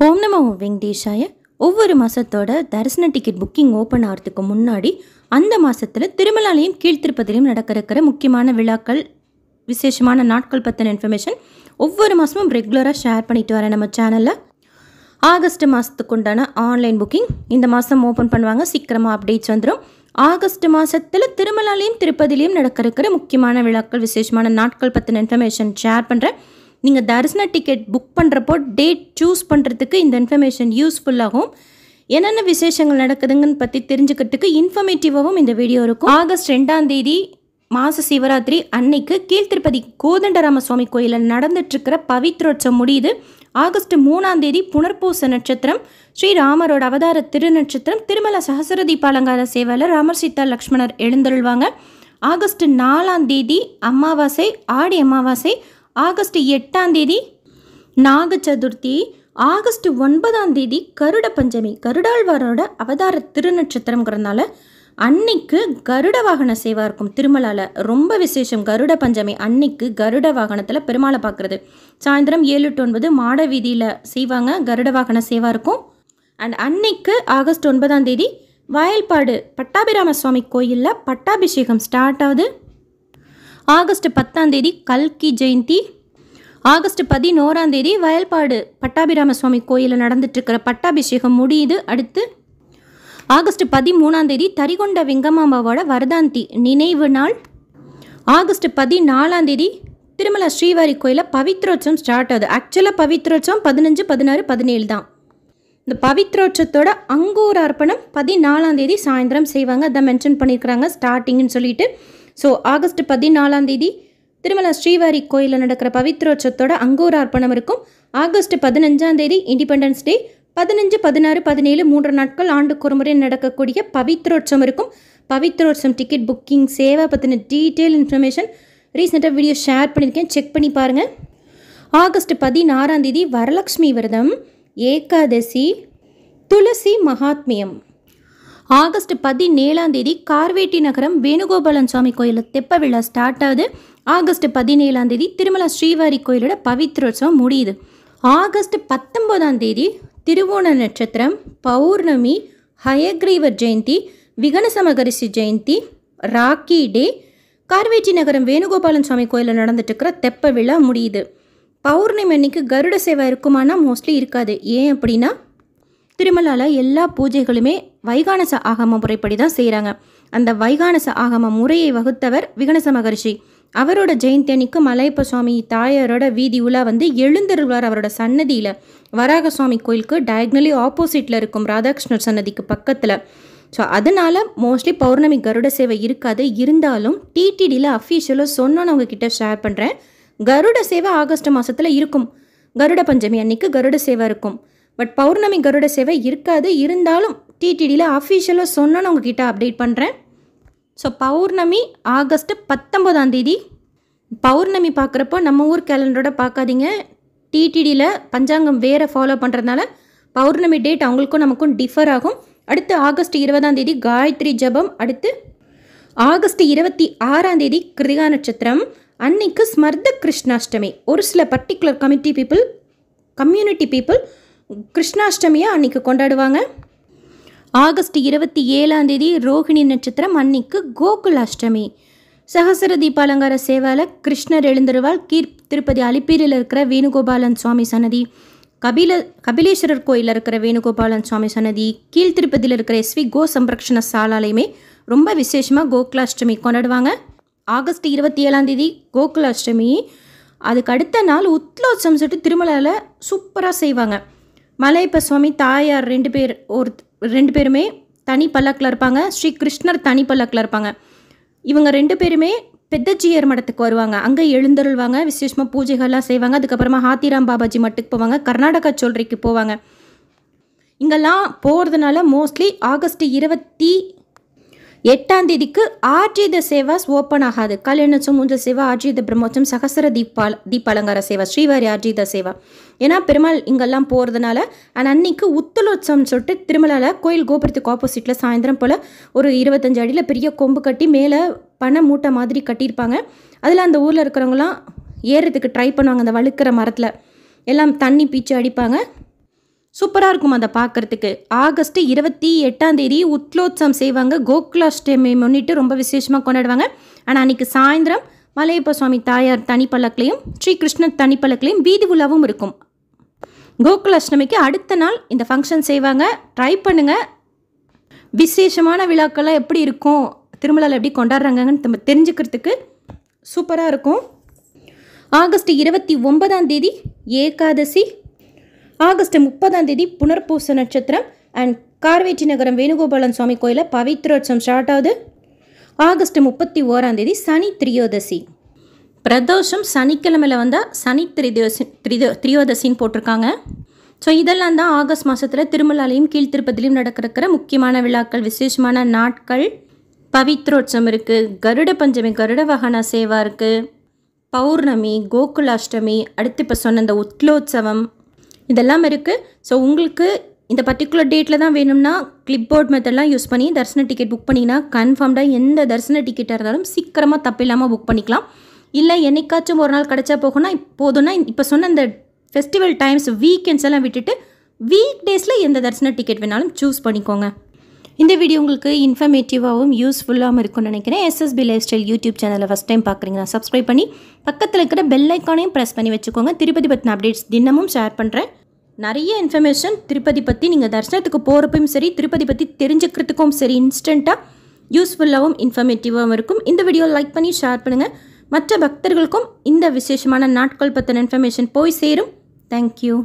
home நம வெங்கடேஷாய ஒவ்வொரு மாதத்தோட தரிசன டிக்கெட் புக்கிங் ஓப்பன் ஆகிறதுக்கு முன்னாடி அந்த மாதத்தில் திருமலாலையும் கீழ்த்திருப்பதிலையும் நடக்க இருக்கிற முக்கியமான விழாக்கள் விசேஷமான நாட்கள் பற்றின இன்ஃபர்மேஷன் ஒவ்வொரு மாதமும் ரெகுலராக ஷேர் பண்ணிட்டு வரேன் நம்ம சேனலில் ஆகஸ்ட் மாதத்துக்கு உண்டான ஆன்லைன் புக்கிங் இந்த மாதம் ஓப்பன் பண்ணுவாங்க சீக்கிரமாக அப்டேட்ஸ் வந்துடும் ஆகஸ்ட் மாதத்தில் திருமலாலையும் திருப்பதிலையும் நடக்க இருக்கிற முக்கியமான விழாக்கள் விசேஷமான நாட்கள் பற்றின இன்ஃபர்மேஷன் ஷேர் பண்ணுறேன் நீங்கள் தரிசன டிக்கெட் புக் பண்ணுறப்போ டேட் சூஸ் பண்ணுறதுக்கு இந்த இன்ஃபர்மேஷன் யூஸ்ஃபுல்லாகும் என்னென்ன விசேஷங்கள் நடக்குதுங்கன்னு பற்றி தெரிஞ்சுக்கிறதுக்கு இன்ஃபர்மேட்டிவாகவும் இந்த வீடியோ இருக்கும் ஆகஸ்ட் ரெண்டாம் தேதி மாச சிவராத்திரி அன்னைக்கு கீழ்த்திருப்பதி கோதண்டராம சுவாமி கோயிலில் நடந்துட்டுருக்கிற பவித்ரோட்சம் முடியுது ஆகஸ்ட் மூணாம் தேதி புனர்பூச நட்சத்திரம் ஸ்ரீராமரோட அவதார திரு நட்சத்திரம் திருமல சகசர தீபாலங்கார சேவையில் ராமர் சீதா லக்ஷ்மணர் எழுந்தருள்வாங்க ஆகஸ்ட் நாலாம் தேதி அமாவாசை ஆடி அமாவாசை ஆகஸ்ட் எட்டாம் தேதி நாக சதுர்த்தி ஆகஸ்ட் ஒன்பதாம் தேதி கருட பஞ்சமி கருடாழ்வாரோட அவதார திருநட்சத்திரம்ங்கிறதுனால அன்னைக்கு கருட வாகன சேவா இருக்கும் திருமலாவில் ரொம்ப விசேஷம் கருட பஞ்சமி அன்னைக்கு கருட வாகனத்தில் பெருமாளை பார்க்குறது சாயந்தரம் ஏழு டு ஒன்பது மாட வீதியில் செய்வாங்க கருட வாகன சேவா இருக்கும் அண்ட் அன்னைக்கு ஆகஸ்ட் ஒன்பதாம் தேதி வயல்பாடு பட்டாபிராம சுவாமி கோயிலில் பட்டாபிஷேகம் ஸ்டார்ட் ஆகுது ஆகஸ்ட் பத்தாம் தேதி கல்கி ஜெயந்தி ஆகஸ்ட் பதினோராம் தேதி வயல்பாடு பட்டாபிராம சுவாமி கோயிலில் நடந்துட்டுருக்கிற பட்டாபிஷேகம் முடியுது அடுத்து ஆகஸ்ட் பதிமூணாம் தேதி தரிகொண்ட வெங்கமாம்பாவோட வரதாந்தி நினைவு நாள் ஆகஸ்ட் பதினாலாம் தேதி திருமலா ஸ்ரீவாரி கோயிலில் பவித்ரோட்சம் ஸ்டார்ட் ஆகுது ஆக்சுவலாக பவித்ரோட்சம் பதினஞ்சு பதினாறு பதினேழு தான் இந்த பவித்ரோட்சத்தோட அங்கூர் அர்ப்பணம் பதினாலாம் தேதி சாயந்தரம் செய்வாங்க அதை மென்ஷன் பண்ணியிருக்கிறாங்க ஸ்டார்டிங்னு சொல்லிட்டு ஸோ ஆகஸ்ட் பதினாலாம் தேதி திருமலா ஸ்ரீவாரி கோயிலில் நடக்கிற பவித்ரோற்சத்தோட அங்கூர் அர்ப்பணம் இருக்கும் ஆகஸ்ட் பதினஞ்சாம் தேதி இண்டிபெண்டன்ஸ் டே பதினஞ்சு பதினாறு பதினேழு மூன்று நாட்கள் ஆண்டுக்கு ஒரு முறை நடக்கக்கூடிய பவித்ரோற்சம் இருக்கும் பவித்ரோற்சம் டிக்கெட் புக்கிங் சேவை பற்றின டீட்டெயில் இன்ஃபர்மேஷன் ரீசெண்டாக வீடியோ ஷேர் பண்ணியிருக்கேன் செக் பண்ணி பாருங்கள் ஆகஸ்ட் பதினாறாம் தேதி வரலக்ஷ்மி விரதம் ஏகாதசி துளசி மகாத்மியம் ஆகஸ்ட் பதினேழாம் தேதி கார்வேட்டி நகரம் வேணுகோபாலன் சுவாமி கோயிலில் தெப்ப விழா ஸ்டார்ட் ஆகுது ஆகஸ்ட் பதினேழாம் தேதி திருமலா ஸ்ரீவாரி கோயிலோட பவித்ரோத்சவம் முடியுது ஆகஸ்ட் பத்தொன்பதாம் தேதி திருவோண நட்சத்திரம் பௌர்ணமி ஹயக்ரீவர் ஜெயந்தி விகனசமகரிசி ஜெயந்தி ராக்கி டே கார்வேட்டி நகரம் வேணுகோபாலன் சுவாமி கோயிலில் நடந்துட்டுருக்கிற தெப்ப விழா முடியுது பௌர்ணமி அன்னைக்கு கருட சேவை இருக்குமானா மோஸ்ட்லி இருக்காது ஏன் அப்படின்னா திருமலாவில் எல்லா பூஜைகளுமே வைகானச ஆகம முறைப்படி தான் செய்கிறாங்க அந்த வைகானச ஆகம முறையை வகுத்தவர் விகணச மகர்ஷி அவரோட ஜெயந்தி அன்னைக்கு மலையப்ப சுவாமி தாயாரோட வீதி உலா வந்து எழுந்தருவார் அவரோட சன்னதியில் வராக சுவாமி கோயிலுக்கு டயக்னலி ஆப்போசிட்டில் இருக்கும் ராதாகிருஷ்ணர் சன்னதிக்கு பக்கத்தில் ஸோ அதனால் மோஸ்ட்லி பௌர்ணமி கருட சேவை இருக்காது இருந்தாலும் டிடிடியில் அஃபீஷியலாக சொன்னோன்னு உங்ககிட்ட ஷேர் பண்ணுறேன் கருட சேவை ஆகஸ்ட் மாதத்தில் இருக்கும் கருட பஞ்சமி அன்னைக்கு கருட சேவை இருக்கும் பட் பௌர்ணமி கருட சேவை இருக்காது இருந்தாலும் டிடிடியில் அஃபீஷியலாக சொன்னோன்னு உங்ககிட்ட அப்டேட் பண்ணுறேன் ஸோ பௌர்ணமி ஆகஸ்ட் பத்தொம்போதாம் தேதி பௌர்ணமி பார்க்குறப்போ நம்ம ஊர் கேலண்டரோட பார்க்காதீங்க டிடிடியில் பஞ்சாங்கம் வேறு ஃபாலோ பண்ணுறதுனால பௌர்ணமி டேட் அவங்களுக்கும் நமக்கும் டிஃபர் ஆகும் அடுத்து ஆகஸ்ட் இருபதாம் தேதி காயத்ரி ஜபம் அடுத்து ஆகஸ்ட் இருபத்தி ஆறாம் தேதி கிருதிகா நட்சத்திரம் அன்னைக்கு ஸ்மர்த கிருஷ்ணாஷ்டமி ஒரு சில particular committee people community people கிருஷ்ணாஷ்டமியை அன்னைக்கு கொண்டாடுவாங்க ஆகஸ்ட் இருபத்தி ஏழாம் தேதி ரோஹிணி நட்சத்திரம் அன்னைக்கு கோகுலாஷ்டமி அஷ்டமி சகசர தீபாலங்கார சேவால கிருஷ்ணர் எழுந்தருவால் கீர் திருப்பதி அலிப்பீரில் இருக்கிற வேணுகோபாலன் சுவாமி சன்னதி கபில கபிலேஸ்வரர் கோயிலில் இருக்கிற வேணுகோபாலன் சுவாமி சன்னதி கீழ் திருப்பதியில் இருக்கிற எஸ்வி கோ சம்ரக்ஷண சாலாலையுமே ரொம்ப விசேஷமாக கோகுலாஷ்டமி கொண்டாடுவாங்க ஆகஸ்ட் இருபத்தி ஏழாம் தேதி கோகுலாஷ்டமி அதுக்கு அடுத்த நாள் உத்லோத்சவம் சொல்லிட்டு திருமலையில் சூப்பராக செய்வாங்க மலையப்ப சுவாமி தாயார் ரெண்டு பேர் ஒரு ரெண்டு பேருமே தனி பல்லக்கில் இருப்பாங்க ஸ்ரீ கிருஷ்ணர் தனி பல்லக்கில் இருப்பாங்க இவங்க ரெண்டு பேருமே பெத்தஜியர் மடத்துக்கு வருவாங்க அங்கே எழுந்தருள்வாங்க விசேஷமாக பூஜைகள்லாம் செய்வாங்க அதுக்கப்புறமா ஹாத்திராம் பாபாஜி மட்டுக்கு போவாங்க கர்நாடகா சோல்ரிக்கு போவாங்க இங்கெல்லாம் போகிறதுனால மோஸ்ட்லி ஆகஸ்ட் இருபத்தி எட்டாம் தேதிக்கு ஆர்ஜித சேவாஸ் ஓப்பன் ஆகாது கல்யாண சமுந்த சேவா ஆர்ஜித பிரம்மோச்சம் சகசர தீபால் தீபாலங்கார சேவா ஸ்ரீவாரி ஆர்ஜித சேவா ஏன்னா பெருமாள் இங்கெல்லாம் போகிறதுனால அண்ட் அன்னைக்கு உத்தலோத்சவம் சொல்லிட்டு திருமலால கோயில் கோபுரத்துக்கு ஆப்போசிட்டில் சாயந்தரம் போல் ஒரு இருபத்தஞ்சு அடியில் பெரிய கொம்பு கட்டி மேலே பனை மூட்டை மாதிரி கட்டியிருப்பாங்க அதில் அந்த ஊரில் இருக்கிறவங்களாம் ஏறுறதுக்கு ட்ரை பண்ணுவாங்க அந்த வழுக்கிற மரத்தில் எல்லாம் தண்ணி பீச்சு அடிப்பாங்க சூப்பராக இருக்கும் அதை பார்க்குறதுக்கு ஆகஸ்ட் இருபத்தி எட்டாம் தேதி உத்லோத்சவம் செய்வாங்க கோகுலாஷ்டமி முன்னிட்டு ரொம்ப விசேஷமாக கொண்டாடுவாங்க ஆனால் அன்றைக்கி சாயந்தரம் மலையப்ப சுவாமி தாயார் தனிப்பழக்கிலையும் ஸ்ரீ கிருஷ்ணர் தனிப்பழக்கிலையும் வீதி உலாவும் இருக்கும் கோகுலாஷ்டமிக்கு அடுத்த நாள் இந்த ஃபங்க்ஷன் செய்வாங்க ட்ரை பண்ணுங்கள் விசேஷமான விழாக்கள்லாம் எப்படி இருக்கும் திருமலால் எப்படி கொண்டாடுறாங்கன்னு நம்ம தெரிஞ்சுக்கிறதுக்கு சூப்பராக இருக்கும் ஆகஸ்ட் இருபத்தி ஒன்பதாம் தேதி ஏகாதசி ஆகஸ்ட் முப்பதாம் தேதி புனர்பூச நட்சத்திரம் அண்ட் கார்வேட்டி நகரம் வேணுகோபாலன் சுவாமி கோயிலில் பவித்ரோத்சவம் ஸ்டார்ட் ஆகுது ஆகஸ்ட் முப்பத்தி ஓராம் தேதி சனி திரியோதசி பிரதோஷம் சனிக்கிழமையில் வந்தால் சனி திரிதோசி திரிதோ திரியோதசின்னு போட்டிருக்காங்க ஸோ இதெல்லாம் தான் ஆகஸ்ட் மாதத்தில் திருமலாலையும் கீழ்த்திருப்பதிலையும் நடக்கிறக்கிற முக்கியமான விழாக்கள் விசேஷமான நாட்கள் பவித்ரோற்சம் இருக்குது கருட பஞ்சமி கருட வாகன சேவா இருக்குது பௌர்ணமி கோகுலாஷ்டமி அடுத்து இப்போ சொன்ன இந்த உத்லோத்சவம் இதெல்லாம் இருக்குது ஸோ உங்களுக்கு இந்த பர்டிகுலர் டேட்டில் தான் வேணும்னா கிளிப் போர்ட் மெத்தட்லாம் யூஸ் பண்ணி தரிசன டிக்கெட் புக் பண்ணிங்கன்னா கன்ஃபார்ம்டாக எந்த தரிசன டிக்கெட்டாக இருந்தாலும் சீக்கிரமாக தப்பில்லாமல் புக் பண்ணிக்கலாம் இல்லை என்னைக்காச்சும் ஒரு நாள் கிடச்சா போகணும்னா போதும்னா இப்போ சொன்ன இந்த ஃபெஸ்டிவல் டைம்ஸ் வீக்கெண்ட்ஸ் எல்லாம் விட்டுட்டு வீக் டேஸில் எந்த தரிசன டிக்கெட் வேணாலும் சூஸ் பண்ணிக்கோங்க இந்த வீடியோ உங்களுக்கு இன்ஃபர்மேட்டிவாகவும் யூஸ்ஃபுல்லாகவும் இருக்கும்னு நினைக்கிறேன் எஸ்எஸ்பி லைஃப் ஸ்டைல் யூடியூப் சேனலில் ஃபஸ்ட் டைம் பார்க்குறீங்கன்னா சப்ஸ்கிரைப் பண்ணி பக்கத்தில் இருக்கிற பெல் ஐக்கானையும் ப்ரெஸ் பண்ணி வச்சுக்கோங்க திருப்பதி பற்றின அப்டேட்ஸ் தினமும் ஷேர் பண்ணுறேன் நிறைய இன்ஃபர்மேஷன் திருப்பதி பற்றி நீங்கள் தரிசனத்துக்கு போகிறப்பையும் சரி திருப்பதி பற்றி தெரிஞ்சுக்கிறதுக்கும் சரி இன்ஸ்டண்ட்டாக யூஸ்ஃபுல்லாகவும் இன்ஃபர்மேட்டிவாகவும் இருக்கும் இந்த வீடியோ லைக் பண்ணி ஷேர் பண்ணுங்கள் மற்ற பக்தர்களுக்கும் இந்த விசேஷமான நாட்கள் பற்றின இன்ஃபர்மேஷன் போய் சேரும் தேங்க்யூ